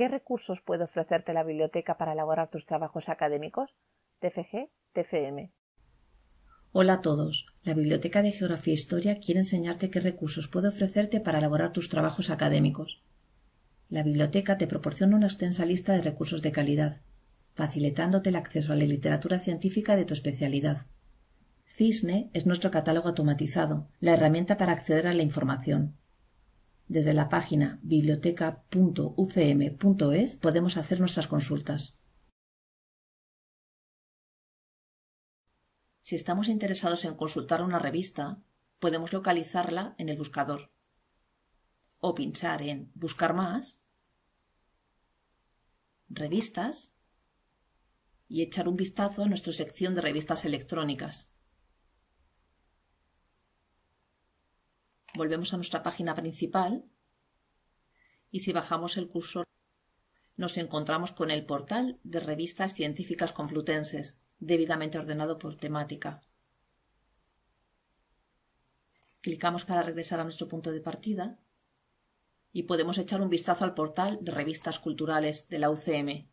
¿Qué recursos puede ofrecerte la biblioteca para elaborar tus trabajos académicos? TFG, TFM. Hola a todos. La Biblioteca de Geografía e Historia quiere enseñarte qué recursos puede ofrecerte para elaborar tus trabajos académicos. La biblioteca te proporciona una extensa lista de recursos de calidad, facilitándote el acceso a la literatura científica de tu especialidad. Cisne es nuestro catálogo automatizado, la herramienta para acceder a la información. Desde la página biblioteca.ucm.es podemos hacer nuestras consultas. Si estamos interesados en consultar una revista, podemos localizarla en el buscador o pinchar en Buscar más, Revistas y echar un vistazo a nuestra sección de revistas electrónicas. volvemos a nuestra página principal y si bajamos el cursor nos encontramos con el portal de revistas científicas complutenses, debidamente ordenado por temática. Clicamos para regresar a nuestro punto de partida y podemos echar un vistazo al portal de revistas culturales de la UCM,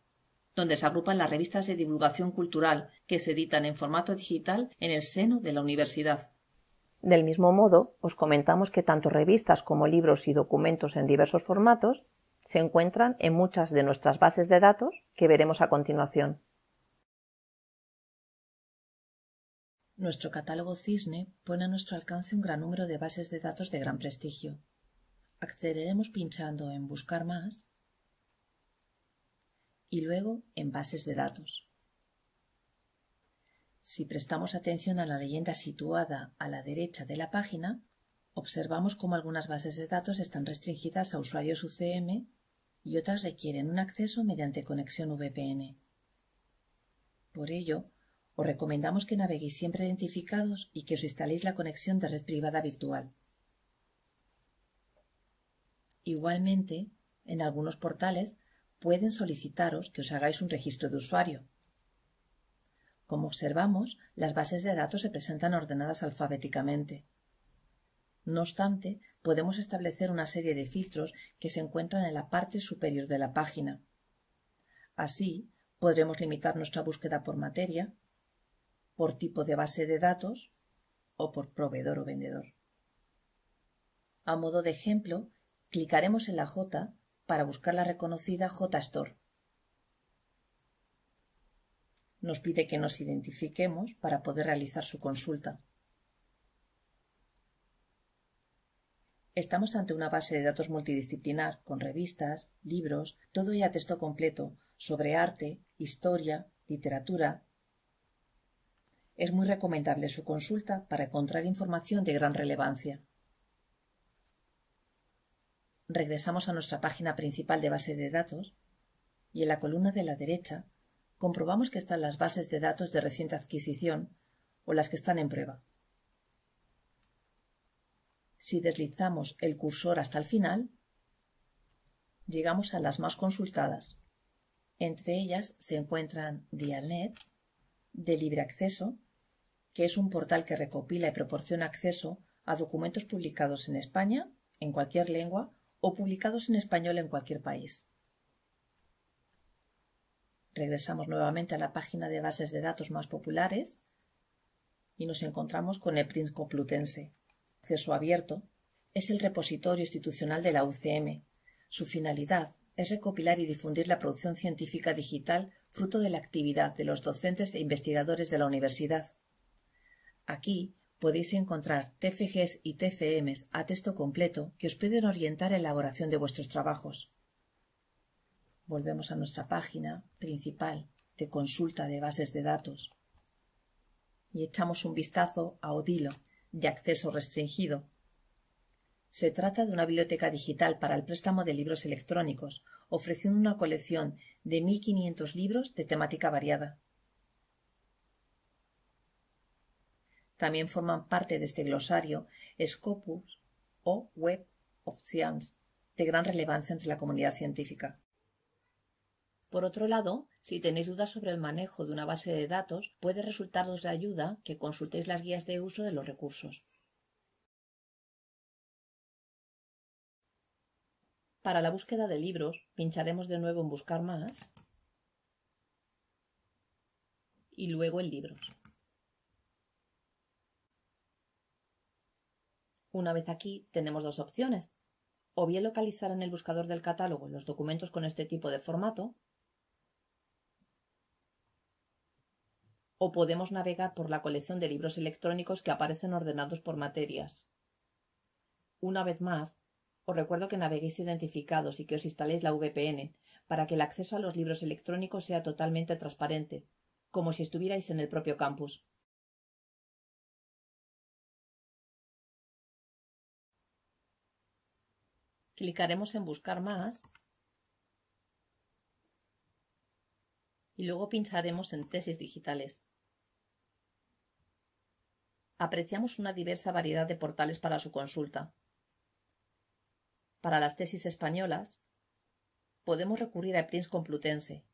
donde se agrupan las revistas de divulgación cultural que se editan en formato digital en el seno de la universidad. Del mismo modo, os comentamos que tanto revistas como libros y documentos en diversos formatos se encuentran en muchas de nuestras bases de datos que veremos a continuación. Nuestro catálogo Cisne pone a nuestro alcance un gran número de bases de datos de gran prestigio. Accederemos pinchando en Buscar más y luego en Bases de datos. Si prestamos atención a la leyenda situada a la derecha de la página, observamos cómo algunas bases de datos están restringidas a usuarios UCM y otras requieren un acceso mediante conexión VPN. Por ello, os recomendamos que naveguéis siempre identificados y que os instaléis la conexión de red privada virtual. Igualmente, en algunos portales pueden solicitaros que os hagáis un registro de usuario, como observamos, las bases de datos se presentan ordenadas alfabéticamente. No obstante, podemos establecer una serie de filtros que se encuentran en la parte superior de la página. Así, podremos limitar nuestra búsqueda por materia, por tipo de base de datos o por proveedor o vendedor. A modo de ejemplo, clicaremos en la J para buscar la reconocida JSTOR nos pide que nos identifiquemos para poder realizar su consulta. Estamos ante una base de datos multidisciplinar con revistas, libros, todo a texto completo sobre arte, historia, literatura. Es muy recomendable su consulta para encontrar información de gran relevancia regresamos a nuestra página principal de base de datos y en la columna de la derecha comprobamos que están las bases de datos de reciente adquisición o las que están en prueba. Si deslizamos el cursor hasta el final, llegamos a las más consultadas. Entre ellas se encuentran Dialnet, de libre acceso, que es un portal que recopila y proporciona acceso a documentos publicados en España, en cualquier lengua, o publicados en español en cualquier país. Regresamos nuevamente a la página de bases de datos más populares y nos encontramos con el Princoplutense, Acceso abierto es el repositorio institucional de la UCM. Su finalidad es recopilar y difundir la producción científica digital fruto de la actividad de los docentes e investigadores de la universidad. Aquí podéis encontrar TFGs y TFMs a texto completo que os pueden orientar a la elaboración de vuestros trabajos volvemos a nuestra página principal de consulta de bases de datos y echamos un vistazo a Odilo de acceso restringido. Se trata de una biblioteca digital para el préstamo de libros electrónicos, ofreciendo una colección de 1.500 libros de temática variada. También forman parte de este glosario Scopus o Web of Science, de gran relevancia entre la comunidad científica. Por otro lado, si tenéis dudas sobre el manejo de una base de datos, puede resultaros de ayuda que consultéis las guías de uso de los recursos. Para la búsqueda de libros, pincharemos de nuevo en Buscar más y luego en Libros. Una vez aquí, tenemos dos opciones. O bien localizar en el buscador del catálogo los documentos con este tipo de formato, o podemos navegar por la colección de libros electrónicos que aparecen ordenados por materias. Una vez más, os recuerdo que naveguéis identificados y que os instaléis la VPN para que el acceso a los libros electrónicos sea totalmente transparente, como si estuvierais en el propio campus. Clicaremos en Buscar más y luego pincharemos en tesis digitales. Apreciamos una diversa variedad de portales para su consulta. Para las tesis españolas, podemos recurrir a Prince Complutense,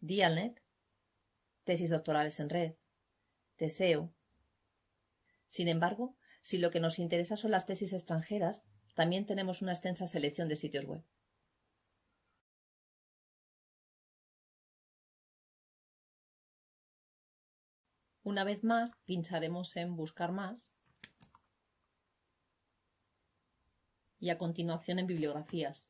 Dialnet, tesis doctorales en red, Teseo. Sin embargo, si lo que nos interesa son las tesis extranjeras, también tenemos una extensa selección de sitios web. Una vez más, pincharemos en Buscar más y a continuación en Bibliografías.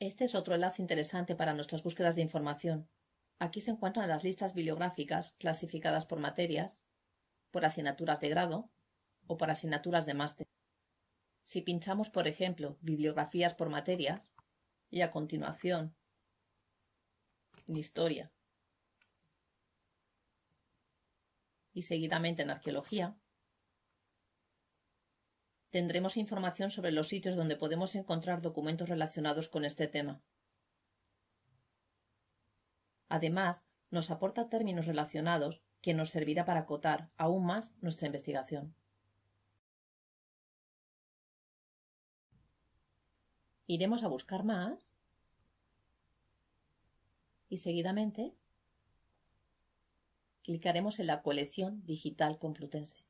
Este es otro enlace interesante para nuestras búsquedas de información. Aquí se encuentran las listas bibliográficas clasificadas por materias, por asignaturas de grado o por asignaturas de máster. Si pinchamos, por ejemplo, bibliografías por materias y a continuación historia y seguidamente en arqueología, tendremos información sobre los sitios donde podemos encontrar documentos relacionados con este tema. Además, nos aporta términos relacionados que nos servirá para acotar aún más nuestra investigación. Iremos a buscar más y seguidamente Clicaremos en la colección digital complutense.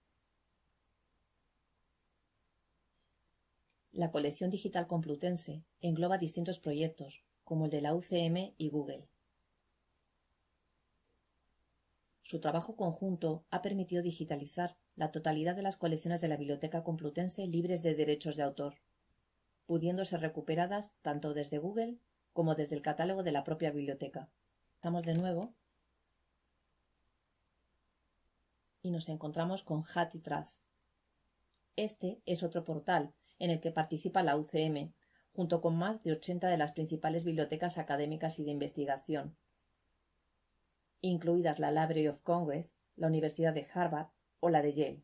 La colección digital complutense engloba distintos proyectos, como el de la UCM y Google. Su trabajo conjunto ha permitido digitalizar la totalidad de las colecciones de la Biblioteca Complutense libres de derechos de autor, pudiendo ser recuperadas tanto desde Google como desde el catálogo de la propia biblioteca. Estamos de nuevo y nos encontramos con Hatitras. Este es otro portal en el que participa la UCM, junto con más de ochenta de las principales bibliotecas académicas y de investigación, incluidas la Library of Congress, la Universidad de Harvard o la de Yale.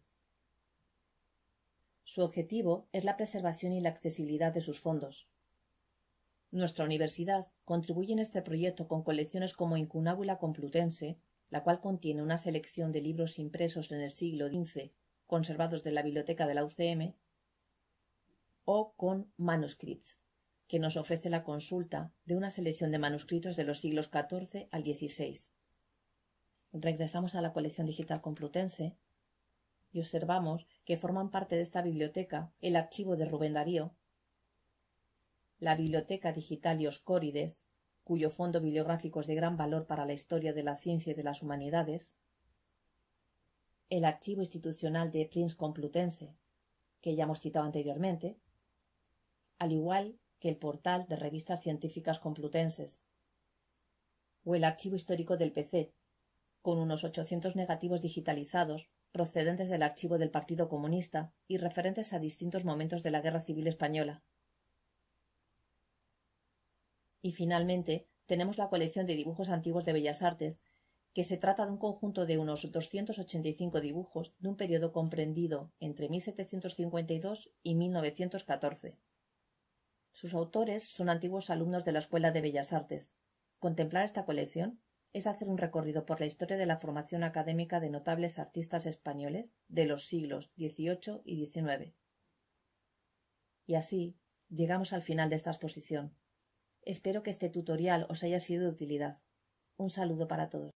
Su objetivo es la preservación y la accesibilidad de sus fondos. Nuestra universidad contribuye en este proyecto con colecciones como Incunábula Complutense, la cual contiene una selección de libros impresos en el siglo XV, conservados de la biblioteca de la UCM, o con manuscripts, que nos ofrece la consulta de una selección de manuscritos de los siglos XIV al XVI. Regresamos a la colección digital complutense y observamos que forman parte de esta biblioteca el archivo de Rubén Darío, la biblioteca digital Dioscórides, cuyo fondo bibliográfico es de gran valor para la historia de la ciencia y de las humanidades, el Archivo Institucional de Prince Complutense, que ya hemos citado anteriormente, al igual que el portal de revistas científicas complutenses, o el Archivo Histórico del PC, con unos 800 negativos digitalizados procedentes del archivo del Partido Comunista y referentes a distintos momentos de la Guerra Civil Española, y finalmente, tenemos la colección de dibujos antiguos de Bellas Artes, que se trata de un conjunto de unos 285 dibujos de un periodo comprendido entre 1752 y 1914. Sus autores son antiguos alumnos de la Escuela de Bellas Artes. Contemplar esta colección es hacer un recorrido por la historia de la formación académica de notables artistas españoles de los siglos XVIII y XIX. Y así llegamos al final de esta exposición. Espero que este tutorial os haya sido de utilidad. Un saludo para todos.